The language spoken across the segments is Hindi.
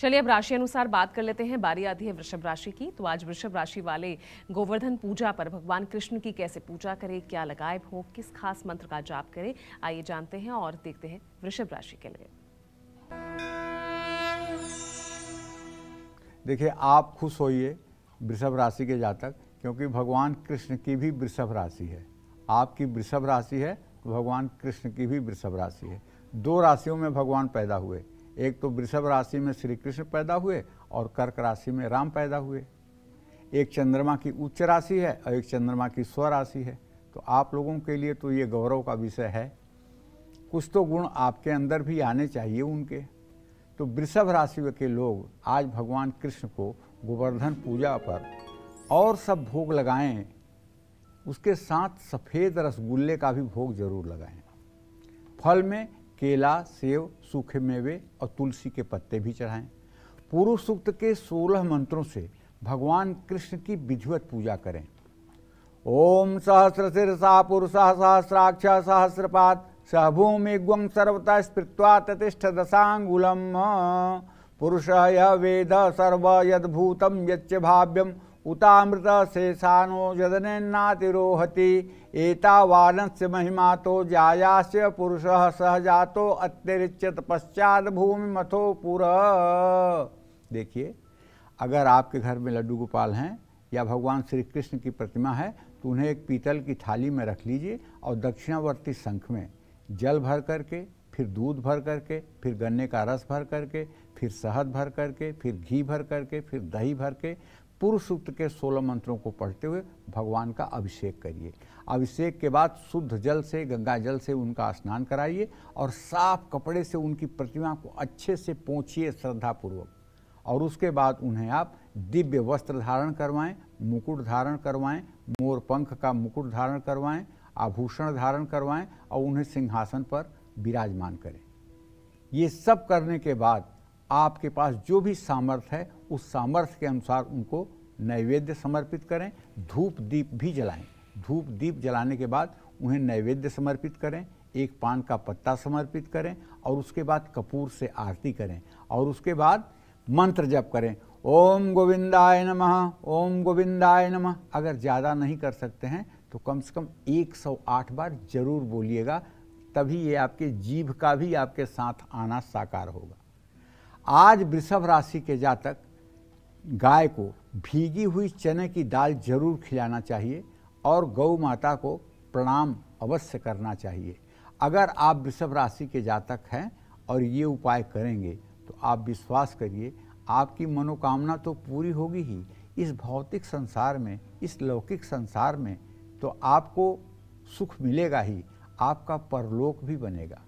चलिए अब राशि अनुसार बात कर लेते हैं बारी आती है वृषभ राशि की तो आज वृषभ राशि वाले गोवर्धन पूजा पर भगवान कृष्ण की कैसे पूजा करें क्या लगाए भोग किस खास मंत्र का जाप करें आइए जानते हैं और देखते हैं वृषभ राशि के लिए देखिए आप खुश होइए वृषभ राशि के जातक क्योंकि भगवान कृष्ण की भी वृषभ राशि है आपकी वृषभ राशि है तो भगवान कृष्ण की भी वृषभ राशि है दो राशियों में भगवान पैदा हुए एक तो वृषभ राशि में श्री कृष्ण पैदा हुए और कर्क राशि में राम पैदा हुए एक चंद्रमा की उच्च राशि है और एक चंद्रमा की स्व राशि है तो आप लोगों के लिए तो ये गौरव का विषय है कुछ तो गुण आपके अंदर भी आने चाहिए उनके तो वृषभ राशि के लोग आज भगवान कृष्ण को गोवर्धन पूजा पर और सब भोग लगाएं उसके साथ सफ़ेद रसगुल्ले का भी भोग जरूर लगाएं फल में केला सेव सूखे मेवे और तुलसी के पत्ते भी चढ़ाएं पूर्व सूक्त के सोलह मंत्रों से भगवान कृष्ण की विधिवत पूजा करें ओम सहस्र सा पुरुषा सहस्राक्ष सहस्रपात सहभूमि गुम सर्वता स्पृत्वा ततिष्ठ दशांगुलम पुरुष वेद सर्व यदूतम यच्च भाव्यम उतामृत शेषानो यदनेन्नातिरोहति एतावानस्य तो जायास्य पुरुषः सहजातो अतिरिच्यत तपश्चात भूमि मथो पुरा देखिए अगर आपके घर में लड्डू गोपाल हैं या भगवान श्री कृष्ण की प्रतिमा है तो उन्हें एक पीतल की थाली में रख लीजिए और दक्षिणावर्ती शंख में जल भर करके फिर दूध भर करके फिर गन्ने का रस भर करके फिर शहद भर करके फिर घी भर करके फिर दही भर के पूर्व सूक्त के सोलह मंत्रों को पढ़ते हुए भगवान का अभिषेक करिए अभिषेक के बाद शुद्ध जल से गंगा जल से उनका स्नान कराइए और साफ कपड़े से उनकी प्रतिमा को अच्छे से पहुँचिए श्रद्धापूर्वक और उसके बाद उन्हें आप दिव्य वस्त्र धारण करवाएं मुकुट धारण करवाएं मोर पंख का मुकुट धारण करवाएं आभूषण धारण करवाएं और उन्हें सिंहासन पर विराजमान करें ये सब करने के बाद आपके पास जो भी सामर्थ्य है उस सामर्थ्य के अनुसार उनको नैवेद्य समर्पित करें धूप दीप भी जलाएं धूप दीप जलाने के बाद उन्हें नैवेद्य समर्पित करें एक पान का पत्ता समर्पित करें और उसके बाद कपूर से आरती करें और उसके बाद मंत्र जप करें ओम गोविंदाय नमः ओम गोविंदाय नमः अगर ज़्यादा नहीं कर सकते हैं तो कम से कम 108 बार जरूर बोलिएगा तभी ये आपके जीभ का भी आपके साथ आना साकार होगा आज वृषभ राशि के जातक गाय को भीगी हुई चने की दाल जरूर खिलाना चाहिए और गौ माता को प्रणाम अवश्य करना चाहिए अगर आप वृषभ राशि के जातक हैं और ये उपाय करेंगे तो आप विश्वास करिए आपकी मनोकामना तो पूरी होगी ही इस भौतिक संसार में इस लौकिक संसार में तो आपको सुख मिलेगा ही आपका परलोक भी बनेगा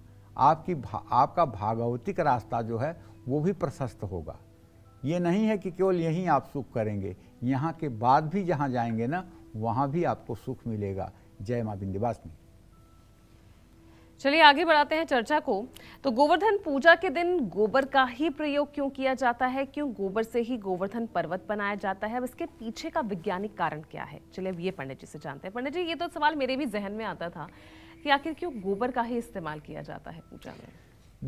आपकी भा, आपका भागवतिक रास्ता जो है वो भी प्रशस्त होगा ये नहीं है कि केवल यहीं आप सुख करेंगे यहाँ के बाद भी जहाँ जाएंगे ना वहाँ भी आपको सुख मिलेगा जय माँ बिंदिवासिनी चलिए आगे बढ़ाते हैं चर्चा को तो गोवर्धन पूजा के दिन गोबर का ही प्रयोग क्यों किया जाता है क्यों गोबर से ही गोवर्धन पर्वत बनाया जाता है अब इसके पीछे का वैज्ञानिक कारण क्या है चलिए ये पंडित जी से जानते हैं पंडित जी ये तो सवाल मेरे भी जहन में आता था कि आखिर क्यों गोबर का ही इस्तेमाल किया जाता है पूजा में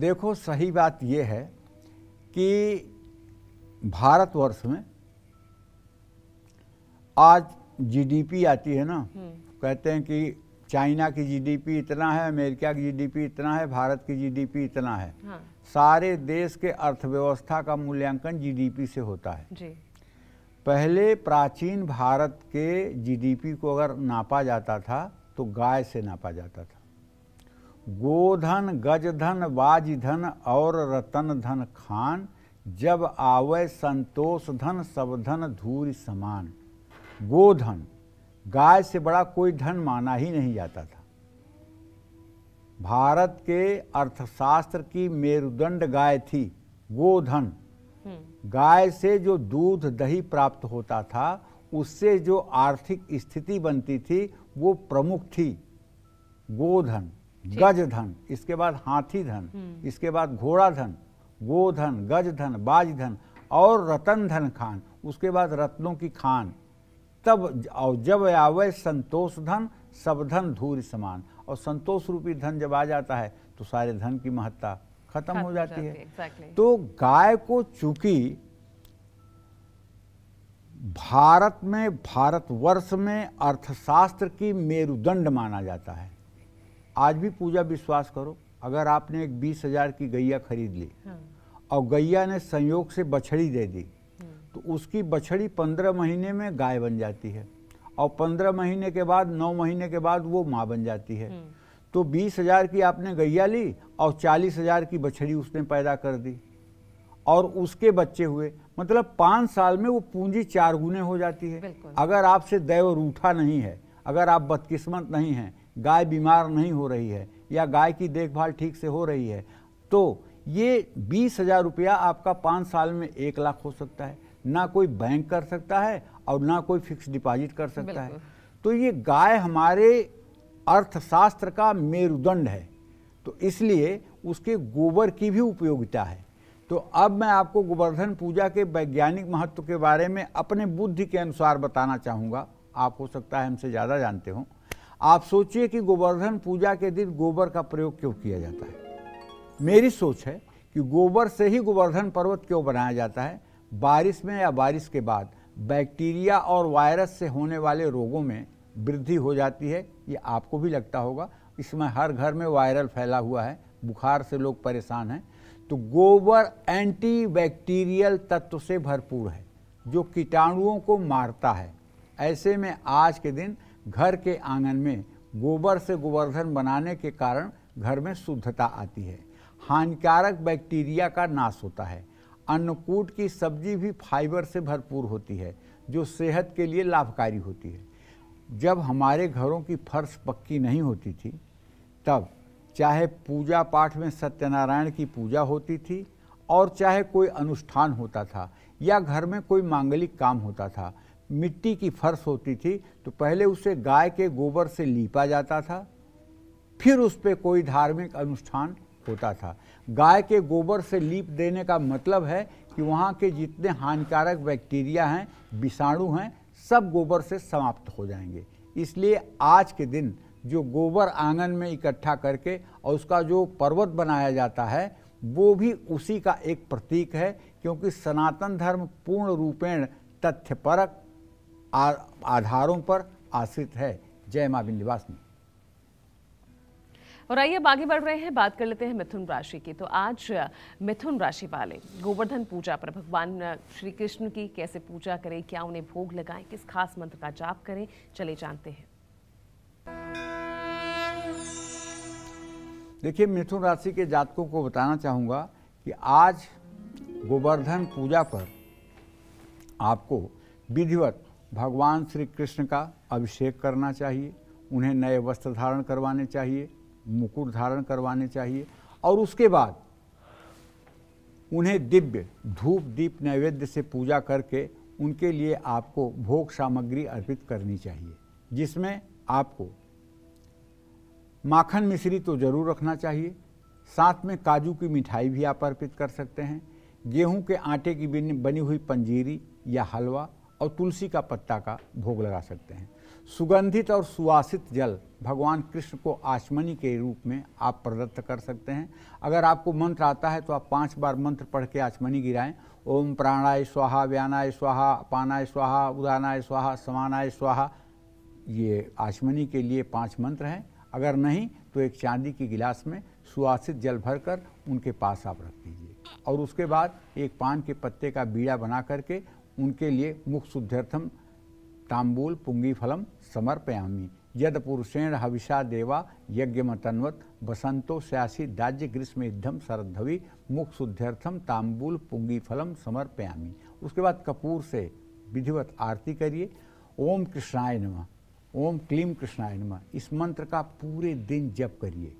देखो सही बात यह है कि भारतवर्ष में आज जीडीपी आती है ना हम्म। कहते हैं कि चाइना की जीडीपी इतना है अमेरिका की जीडीपी इतना है भारत की जीडीपी इतना है हाँ। सारे देश के अर्थव्यवस्था का मूल्यांकन जीडीपी से होता है जी। पहले प्राचीन भारत के जीडीपी को अगर नापा जाता था तो गाय से नापा जाता था गोधन गजधन बाजधन और रतन धन खान जब आवय संतोष धन सब धन धूर समान गोधन गाय से बड़ा कोई धन माना ही नहीं जाता था भारत के अर्थशास्त्र की मेरुदंड गाय थी गोधन हम्म। गाय से जो दूध दही प्राप्त होता था उससे जो आर्थिक स्थिति बनती थी वो प्रमुख थी गोधन गज धन इसके बाद हाथी धन हम्म। इसके बाद घोड़ा धन गोधन गज धन बाज धन और रतन धन खान उसके बाद रत्नों की खान तब और जब आवे संतोष धन सब धन धूर समान और संतोष रूपी धन जब आ जाता है तो सारे धन की महत्ता खत्म हो जाती है exactly. तो गाय को चूंकि भारत में भारतवर्ष में अर्थशास्त्र की मेरुदंड माना जाता है आज भी पूजा विश्वास करो अगर आपने एक बीस हजार की गैया खरीद ली हाँ। और गैया ने संयोग से बछड़ी दे दी हाँ। तो उसकी बछड़ी पंद्रह महीने में गाय बन जाती है और पंद्रह महीने के बाद नौ महीने के बाद वो माँ बन जाती है हाँ। तो बीस हजार की आपने गैया ली और चालीस हजार की बछड़ी उसने पैदा कर दी और उसके बच्चे हुए मतलब पाँच साल में वो पूंजी चार गुने हो जाती है अगर आपसे दैव रूठा नहीं है अगर आप बदकिस्मत नहीं हैं गाय बीमार नहीं हो रही है या गाय की देखभाल ठीक से हो रही है तो ये बीस हज़ार रुपया आपका पाँच साल में एक लाख हो सकता है ना कोई बैंक कर सकता है और ना कोई फिक्स डिपॉजिट कर सकता है तो ये गाय हमारे अर्थशास्त्र का मेरुदंड है तो इसलिए उसके गोबर की भी उपयोगिता है तो अब मैं आपको गोवर्धन पूजा के वैज्ञानिक महत्व के बारे में अपने बुद्धि के अनुसार बताना चाहूँगा आप हो सकता है हमसे ज़्यादा जानते हों आप सोचिए कि गोवर्धन पूजा के दिन गोबर का प्रयोग क्यों किया जाता है मेरी सोच है कि गोबर से ही गोवर्धन पर्वत क्यों बनाया जाता है बारिश में या बारिश के बाद बैक्टीरिया और वायरस से होने वाले रोगों में वृद्धि हो जाती है ये आपको भी लगता होगा इसमें हर घर में वायरल फैला हुआ है बुखार से लोग परेशान हैं तो गोबर एंटी बैक्टीरियल तत्व से भरपूर है जो कीटाणुओं को मारता है ऐसे में आज के दिन घर के आंगन में गोबर से गोवर्धन बनाने के कारण घर में शुद्धता आती है हानिकारक बैक्टीरिया का नाश होता है अन्नकूट की सब्जी भी फाइबर से भरपूर होती है जो सेहत के लिए लाभकारी होती है जब हमारे घरों की फर्श पक्की नहीं होती थी तब चाहे पूजा पाठ में सत्यनारायण की पूजा होती थी और चाहे कोई अनुष्ठान होता था या घर में कोई मांगलिक काम होता था मिट्टी की फर्श होती थी तो पहले उसे गाय के गोबर से लीपा जाता था फिर उस पर कोई धार्मिक अनुष्ठान होता था गाय के गोबर से लीप देने का मतलब है कि वहाँ के जितने हानिकारक बैक्टीरिया हैं विषाणु हैं सब गोबर से समाप्त हो जाएंगे इसलिए आज के दिन जो गोबर आंगन में इकट्ठा करके और उसका जो पर्वत बनाया जाता है वो भी उसी का एक प्रतीक है क्योंकि सनातन धर्म पूर्ण रूपेण तथ्यपरक आधारों पर आश्रित है जय मां विन्यवासिनी और आइए अब आगे बढ़ रहे हैं बात कर लेते हैं मिथुन राशि की तो आज मिथुन राशि वाले गोवर्धन पूजा पर भगवान श्री कृष्ण की कैसे पूजा करें क्या उन्हें भोग लगाएं किस खास मंत्र का जाप करें चले जानते हैं देखिए मिथुन राशि के जातकों को बताना चाहूंगा कि आज गोवर्धन पूजा पर आपको विधिवत भगवान श्री कृष्ण का अभिषेक करना चाहिए उन्हें नए वस्त्र धारण करवाने चाहिए मुकुट धारण करवाने चाहिए और उसके बाद उन्हें दिव्य धूप दीप नैवेद्य से पूजा करके उनके लिए आपको भोग सामग्री अर्पित करनी चाहिए जिसमें आपको माखन मिश्री तो जरूर रखना चाहिए साथ में काजू की मिठाई भी आप अर्पित कर सकते हैं गेहूं के आटे की बनी हुई पंजीरी या हलवा और तुलसी का पत्ता का भोग लगा सकते हैं सुगंधित और सुवासित जल भगवान कृष्ण को आचमनी के रूप में आप प्रदत्त कर सकते हैं अगर आपको मंत्र आता है तो आप पांच बार मंत्र पढ़ के आचमनी गिराएं ओम प्राणाय स्वाहा व्यानाय स्वाहा पानाय स्वाहा उदानाय स्वाहा समानाय स्वाहा ये आचमनी के लिए पांच मंत्र हैं अगर नहीं तो एक चांदी के गिलास में सुवासित जल भरकर उनके पास आप रख दीजिए और उसके बाद एक पान के पत्ते का बीड़ा बना करके उनके लिए मुख शुद्ध्यर्थम तांबूल पुंगी फलम समर्पयामी यद पुरुषेण हविषा देवा यज्ञ मतन्वत बसंतो स्यासी दाज्य ग्रीष्म युद्धम शरद्धवी मुख शुद्ध्यर्थम तांबूल पुंगी फलम समर्पयामी उसके बाद कपूर से विधिवत आरती करिए ओम कृष्णाय नमः ओम क्लीम कृष्णाय नमः इस मंत्र का पूरे दिन जप करिए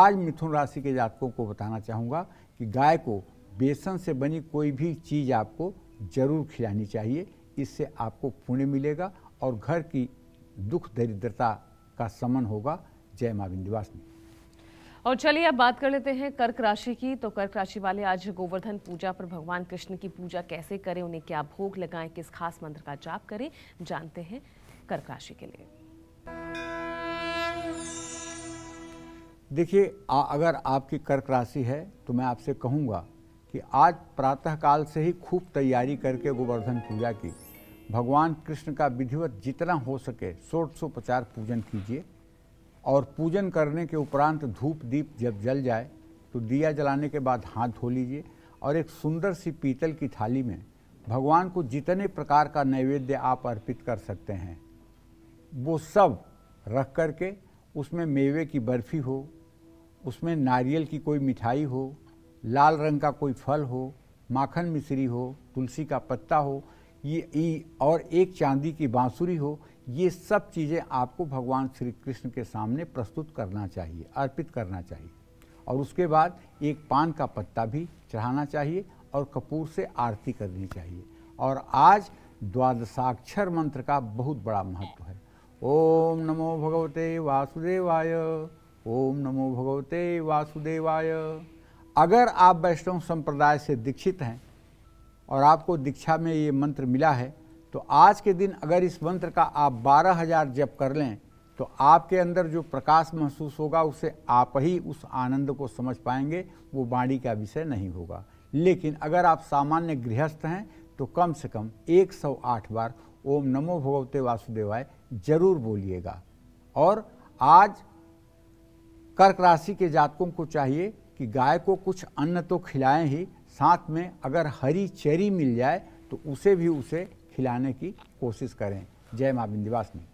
आज मिथुन राशि के जातकों को बताना चाहूँगा कि गाय को बेसन से बनी कोई भी चीज़ आपको जरूर खिलानी चाहिए इससे आपको पुण्य मिलेगा और घर की दुख दरिद्रता का समन होगा जय माँ विंध्यवासिनी और चलिए अब बात कर लेते हैं कर्क राशि की तो कर्क राशि वाले आज गोवर्धन पूजा पर भगवान कृष्ण की पूजा कैसे करें उन्हें क्या भोग लगाएं किस खास मंत्र का जाप करें जानते हैं कर्क राशि के लिए देखिए अगर आपकी कर्क राशि है तो मैं आपसे कहूंगा कि आज प्रातःकाल से ही खूब तैयारी करके गोवर्धन पूजा की भगवान कृष्ण का विधिवत जितना हो सके प्रचार पूजन कीजिए और पूजन करने के उपरांत धूप दीप जब जल जाए तो दिया जलाने के बाद हाथ धो लीजिए और एक सुंदर सी पीतल की थाली में भगवान को जितने प्रकार का नैवेद्य आप अर्पित कर सकते हैं वो सब रख कर के उसमें मेवे की बर्फ़ी हो उसमें नारियल की कोई मिठाई हो लाल रंग का कोई फल हो माखन मिश्री हो तुलसी का पत्ता हो ये और एक चांदी की बांसुरी हो ये सब चीज़ें आपको भगवान श्री कृष्ण के सामने प्रस्तुत करना चाहिए अर्पित करना चाहिए और उसके बाद एक पान का पत्ता भी चढ़ाना चाहिए और कपूर से आरती करनी चाहिए और आज द्वादशाक्षर मंत्र का बहुत बड़ा महत्व है ओम नमो भगवते वासुदेवाय ओम नमो भगवते वासुदेवाय अगर आप वैष्णव संप्रदाय से दीक्षित हैं और आपको दीक्षा में ये मंत्र मिला है तो आज के दिन अगर इस मंत्र का आप बारह हजार जप कर लें तो आपके अंदर जो प्रकाश महसूस होगा उसे आप ही उस आनंद को समझ पाएंगे वो बाणी का विषय नहीं होगा लेकिन अगर आप सामान्य गृहस्थ हैं तो कम से कम 108 बार ओम नमो भगवते वासुदेवाय जरूर बोलिएगा और आज कर्क राशि के जातकों को चाहिए कि गाय को कुछ अन्न तो खिलाएं ही साथ में अगर हरी चेरी मिल जाए तो उसे भी उसे खिलाने की कोशिश करें जय माँ विंध्यवासिनी